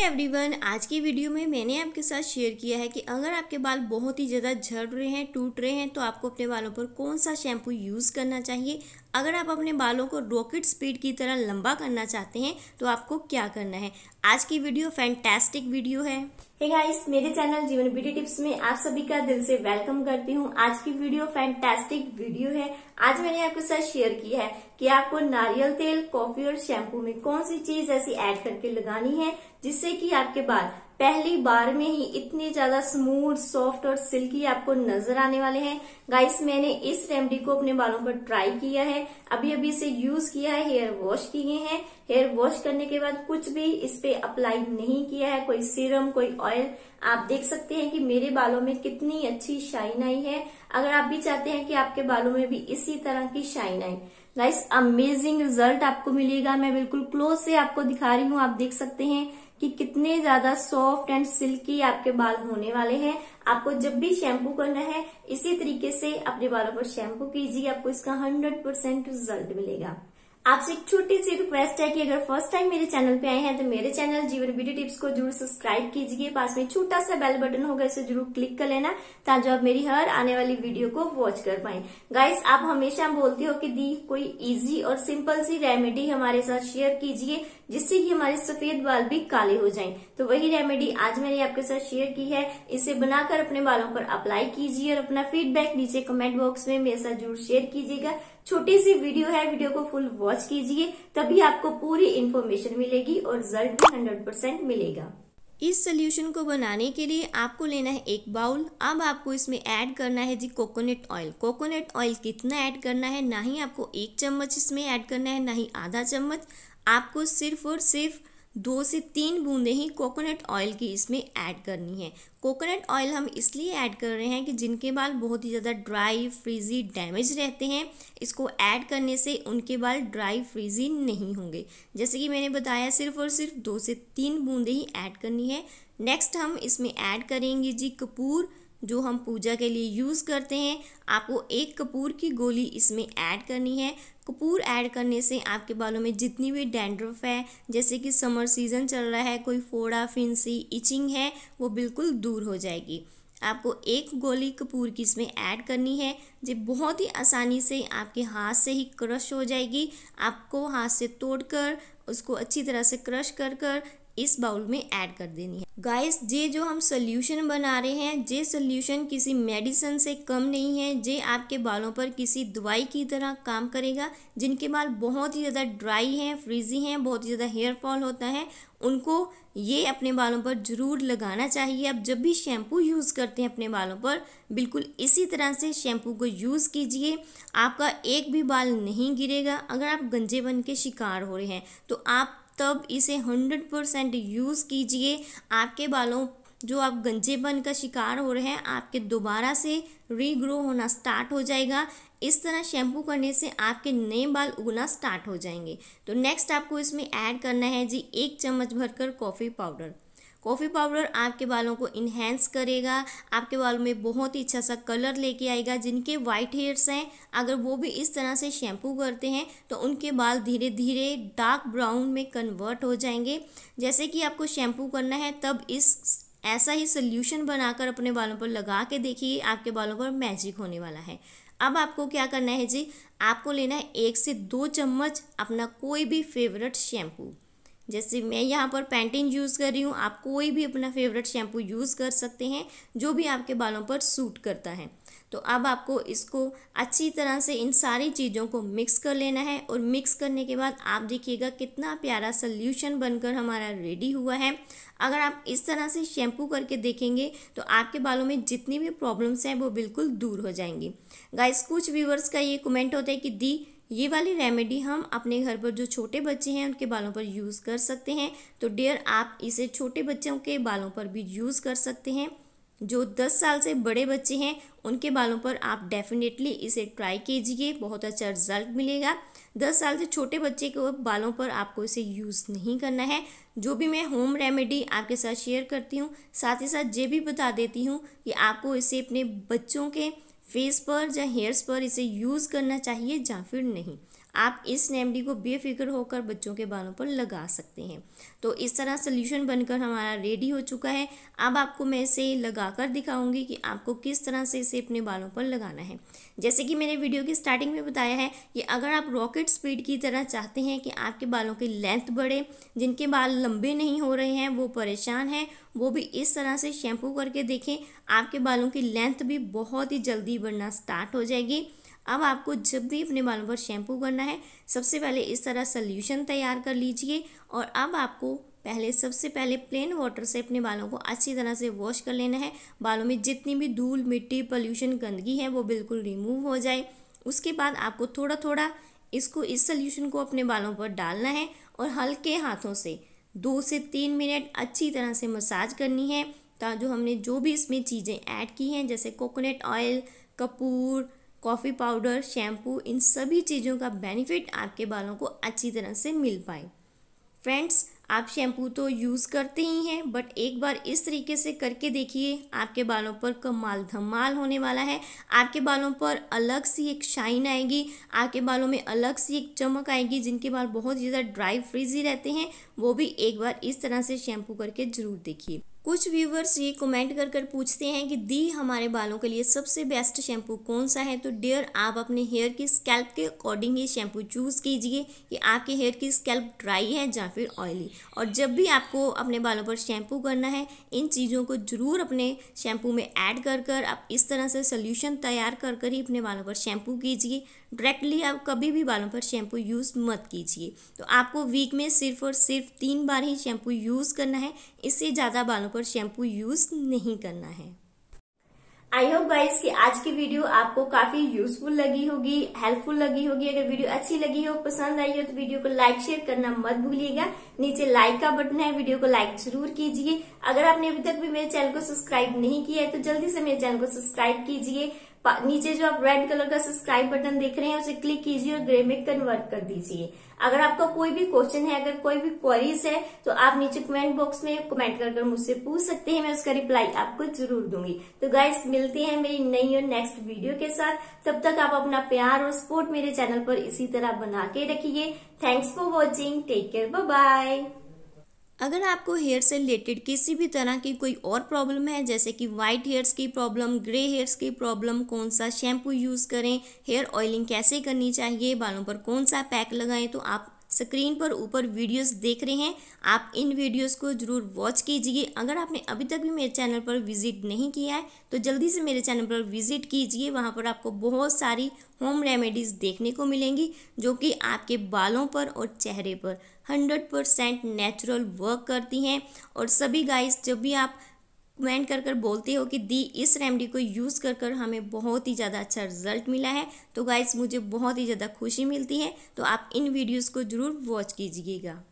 everyone आज की video में मैंने आपके साथ शेयर किया है कि अगर आपके बाल बहुत ही ज़्यादा झड़ रहे हैं टूट रहे हैं तो आपको अपने बालों पर कौन सा शैम्पू यूज़ करना चाहिए अगर आप अपने बालों को रॉकेट स्पीड की तरह लंबा करना चाहते हैं तो आपको क्या करना है आज की वीडियो फैंटेस्टिक वीडियो है हे hey गाइस मेरे चैनल जीवन ब्यूटी टिप्स में आप सभी का दिल से वेलकम करती हूँ आज की वीडियो फैंटेस्टिक वीडियो है आज मैंने आपके साथ शेयर की है कि आपको नारियल तेल कॉफी और शैम्पू में कौन सी चीज ऐसी ऐड करके लगानी है जिससे कि आपके बाल पहली बार में ही इतने ज्यादा स्मूथ सॉफ्ट और सिल्की आपको नजर आने वाले हैं गाइस मैंने इस रेमेडी को अपने बालों पर ट्राई किया है अभी अभी इसे यूज किया है हेयर वॉश किए हैं हेयर वॉश करने के बाद कुछ भी इस पे अप्लाई नहीं किया है कोई सीरम कोई ऑयल आप देख सकते हैं कि मेरे बालों में कितनी अच्छी शाइन आई है अगर आप भी चाहते हैं कि आपके बालों में भी इसी इसी तरह की शाइन आई गाइस अमेजिंग रिजल्ट आपको मिलेगा मैं बिल्कुल क्लोज से आपको दिखा रही हूँ आप देख सकते हैं कि कितने ज्यादा सॉफ्ट एंड सिल्की आपके बाल होने वाले हैं आपको जब भी शैम्पू करना है इसी तरीके से अपने बालों पर शैम्पू कीजिए आपको इसका 100% रिजल्ट मिलेगा आपसे एक छोटी सी रिक्वेस्ट है कि अगर फर्स्ट टाइम मेरे चैनल पे आए हैं तो मेरे चैनल जीवन ब्यूटी टिप्स को जरूर सब्सक्राइब कीजिए पास में छोटा सा बेल बटन होगा इसे जरूर क्लिक कर लेना ताकि आप मेरी हर आने वाली वीडियो को वॉच कर पाए गाइस आप हमेशा बोलती हो कि दी कोई इजी और सिंपल सी रेमेडी हमारे साथ शेयर कीजिए जिससे कि हमारे सफेद बाल भी काले हो जाएं तो वही रेमेडी आज मैंने आपके साथ शेयर की है इसे बनाकर अपने बालों पर अप्लाई कीजिए और अपना फीडबैक नीचे कमेंट बॉक्स में मेरे साथ जरूर शेयर कीजिएगा छोटी सी वीडियो है वीडियो को फुल वॉच कीजिए तभी आपको पूरी इन्फॉर्मेशन मिलेगी और रिजल्ट भी हंड्रेड मिलेगा इस सोल्यूशन को बनाने के लिए आपको लेना है एक बाउल अब आपको इसमें ऐड करना है जी कोकोनट ऑयल कोकोनट ऑयल कितना ऐड करना है ना ही आपको एक चम्मच इसमें ऐड करना है ना ही आधा चम्मच आपको सिर्फ और सिर्फ दो से तीन बूंदे ही कोकोनट ऑयल की इसमें ऐड करनी है कोकोनट ऑयल हम इसलिए ऐड कर रहे हैं कि जिनके बाल बहुत ही ज़्यादा ड्राई फ्रीजी डैमेज रहते हैं इसको ऐड करने से उनके बाल ड्राई फ्रीजी नहीं होंगे जैसे कि मैंने बताया सिर्फ और सिर्फ दो से तीन बूंदें ही ऐड करनी है नेक्स्ट हम इसमें ऐड करेंगे जी कपूर जो हम पूजा के लिए यूज़ करते हैं आपको एक कपूर की गोली इसमें ऐड करनी है कपूर ऐड करने से आपके बालों में जितनी भी डैंड्रफ है जैसे कि समर सीज़न चल रहा है कोई फोड़ा फिंसी इचिंग है वो बिल्कुल दूर हो जाएगी आपको एक गोली कपूर की इसमें ऐड करनी है जो बहुत ही आसानी से आपके हाथ से ही क्रश हो जाएगी आपको हाथ से तोड़कर उसको अच्छी तरह से क्रश कर कर इस बाउल में ऐड कर देनी है गाइस ये जो हम सोल्यूशन बना रहे हैं ये सोल्यूशन किसी मेडिसिन से कम नहीं है ये आपके बालों पर किसी दवाई की तरह काम करेगा जिनके बाल बहुत ही ज़्यादा ड्राई हैं फ्रीजी हैं बहुत ही ज़्यादा हेयर फॉल होता है उनको ये अपने बालों पर ज़रूर लगाना चाहिए आप जब भी शैम्पू यूज़ करते हैं अपने बालों पर बिल्कुल इसी तरह से शैम्पू को यूज़ कीजिए आपका एक भी बाल नहीं गिरेगा अगर आप गंजे बन के शिकार हो रहे हैं तो आप तब इसे हंड्रेड परसेंट यूज़ कीजिए आपके बालों जो आप गंजेपन का शिकार हो रहे हैं आपके दोबारा से रीग्रो होना स्टार्ट हो जाएगा इस तरह शैम्पू करने से आपके नए बाल उगना स्टार्ट हो जाएंगे तो नेक्स्ट आपको इसमें ऐड करना है जी एक चम्मच भरकर कॉफ़ी पाउडर कॉफ़ी पाउडर आपके बालों को इन्हेंस करेगा आपके बालों में बहुत ही अच्छा सा कलर लेके आएगा जिनके वाइट हेयर्स हैं अगर वो भी इस तरह से शैम्पू करते हैं तो उनके बाल धीरे धीरे डार्क ब्राउन में कन्वर्ट हो जाएंगे जैसे कि आपको शैम्पू करना है तब इस ऐसा ही सोल्यूशन बनाकर अपने बालों पर लगा के देखिए आपके बालों पर मैजिक होने वाला है अब आपको क्या करना है जी आपको लेना है एक से दो चम्मच अपना कोई भी फेवरेट शैम्पू जैसे मैं यहाँ पर पैंटीन यूज़ कर रही हूँ आप कोई भी अपना फेवरेट शैम्पू यूज़ कर सकते हैं जो भी आपके बालों पर सूट करता है तो अब आपको इसको अच्छी तरह से इन सारी चीज़ों को मिक्स कर लेना है और मिक्स करने के बाद आप देखिएगा कितना प्यारा सल्यूशन बनकर हमारा रेडी हुआ है अगर आप इस तरह से शैम्पू करके देखेंगे तो आपके बालों में जितनी भी प्रॉब्लम्स हैं वो बिल्कुल दूर हो जाएंगी गाइस कुछ व्यूवर्स का ये कमेंट होता है कि दी ये वाली रेमेडी हम अपने घर पर जो छोटे बच्चे हैं उनके बालों पर यूज़ कर सकते हैं तो डियर आप इसे छोटे बच्चों के बालों पर भी यूज़ कर सकते हैं जो 10 साल से बड़े बच्चे हैं उनके बालों पर आप डेफिनेटली इसे ट्राई कीजिए बहुत अच्छा रिजल्ट मिलेगा 10 साल से छोटे बच्चे के बालों पर आपको इसे यूज़ नहीं करना है जो भी मैं होम रेमेडी आपके साथ शेयर करती हूँ साथ ही साथ ये भी बता देती हूँ कि आपको इसे अपने बच्चों के फेस पर या हेयर्स पर इसे यूज़ करना चाहिए या फिर नहीं आप इस नेमडी को बेफिक्र होकर बच्चों के बालों पर लगा सकते हैं तो इस तरह सोल्यूशन बनकर हमारा रेडी हो चुका है अब आपको मैं इसे लगा कर दिखाऊंगी कि आपको किस तरह से इसे अपने बालों पर लगाना है जैसे कि मैंने वीडियो की स्टार्टिंग में बताया है कि अगर आप रॉकेट स्पीड की तरह चाहते हैं कि आपके बालों की लेंथ बढ़े जिनके बाल लंबे नहीं हो रहे हैं वो परेशान हैं वो भी इस तरह से शैम्पू करके देखें आपके बालों की लेंथ भी बहुत ही जल्दी बढ़ना स्टार्ट हो जाएगी अब आपको जब भी अपने बालों पर शैम्पू करना है सबसे पहले इस तरह सल्यूशन तैयार कर लीजिए और अब आपको पहले सबसे पहले प्लेन वाटर से अपने बालों को अच्छी तरह से वॉश कर लेना है बालों में जितनी भी धूल मिट्टी पोल्यूशन गंदगी है वो बिल्कुल रिमूव हो जाए उसके बाद आपको थोड़ा थोड़ा इसको इस सल्यूशन को अपने बालों पर डालना है और हल्के हाथों से दो से तीन मिनट अच्छी तरह से मसाज करनी है ताकि हमने जो भी इसमें चीज़ें ऐड की हैं जैसे कोकोनट ऑयल कपूर कॉफ़ी पाउडर शैम्पू इन सभी चीज़ों का बेनिफिट आपके बालों को अच्छी तरह से मिल पाए फ्रेंड्स आप शैम्पू तो यूज़ करते ही हैं बट एक बार इस तरीके से करके देखिए आपके बालों पर कमाल धमाल होने वाला है आपके बालों पर अलग सी एक शाइन आएगी आपके बालों में अलग सी एक चमक आएगी जिनके बाल बहुत ज़्यादा ड्राई फ्रीजी रहते हैं वो भी एक बार इस तरह से शैम्पू करके ज़रूर देखिए कुछ व्यूवर्स ये कमेंट कर कर पूछते हैं कि दी हमारे बालों के लिए सबसे बेस्ट शैम्पू कौन सा है तो डियर आप अपने हेयर की स्कैल्प के अकॉर्डिंग ही शैम्पू चूज़ कीजिए कि आपके हेयर की स्कैल्प ड्राई है या फिर ऑयली और जब भी आपको अपने बालों पर शैम्पू करना है इन चीज़ों को ज़रूर अपने शैम्पू में ऐड कर कर आप इस तरह से सोल्यूशन तैयार कर कर ही अपने बालों पर शैम्पू कीजिए डायरेक्टली आप कभी भी बालों पर शैम्पू यूज़ मत कीजिए तो आपको वीक में सिर्फ और सिर्फ तीन बार ही शैम्पू यूज़ करना है इससे ज़्यादा बालों पर शैम्पू यूज नहीं करना है आई होप गाइस कि आज की वीडियो आपको काफी यूजफुल लगी होगी हेल्पफुल लगी होगी अगर वीडियो अच्छी लगी हो पसंद आई हो तो वीडियो को लाइक शेयर करना मत भूलिएगा नीचे लाइक का बटन है वीडियो को लाइक जरूर कीजिए अगर आपने अभी तक भी मेरे चैनल को सब्सक्राइब नहीं किया है तो जल्दी से मेरे चैनल को सब्सक्राइब कीजिए नीचे जो आप रेड कलर का सब्सक्राइब बटन देख रहे हैं उसे क्लिक कीजिए और ग्रे में कन्वर्ट कर दीजिए अगर आपका कोई भी क्वेश्चन है अगर कोई भी क्वेरीज है तो आप नीचे कमेंट बॉक्स में कमेंट कर, मुझसे पूछ सकते हैं मैं उसका रिप्लाई आपको जरूर दूंगी तो गाइस मिलते हैं मेरी नई और नेक्स्ट वीडियो के साथ तब तक आप अपना प्यार और सपोर्ट मेरे चैनल पर इसी तरह बना के रखिए thanks for watching take care bye अगर आपको हेयर से रिलेटेड किसी भी तरह की कोई और प्रॉब्लम है जैसे कि वाइट हेयर्स की प्रॉब्लम ग्रे हेयर्स की प्रॉब्लम कौन सा शैम्पू यूज़ करें हेयर ऑयलिंग कैसे करनी चाहिए बालों पर कौन सा पैक लगाएं तो आप स्क्रीन पर ऊपर वीडियोस देख रहे हैं आप इन वीडियोस को ज़रूर वॉच कीजिए अगर आपने अभी तक भी मेरे चैनल पर विजिट नहीं किया है तो जल्दी से मेरे चैनल पर विजिट कीजिए वहाँ पर आपको बहुत सारी होम रेमेडीज़ देखने को मिलेंगी जो कि आपके बालों पर और चेहरे पर हंड्रेड परसेंट नेचुरल वर्क करती हैं और सभी गाइस जब भी आप कमेंट कर कर बोलते हो कि दी इस रेमडी को यूज़ कर कर हमें बहुत ही ज़्यादा अच्छा रिजल्ट मिला है तो गाइज मुझे बहुत ही ज़्यादा खुशी मिलती है तो आप इन वीडियोज़ को ज़रूर वॉच कीजिएगा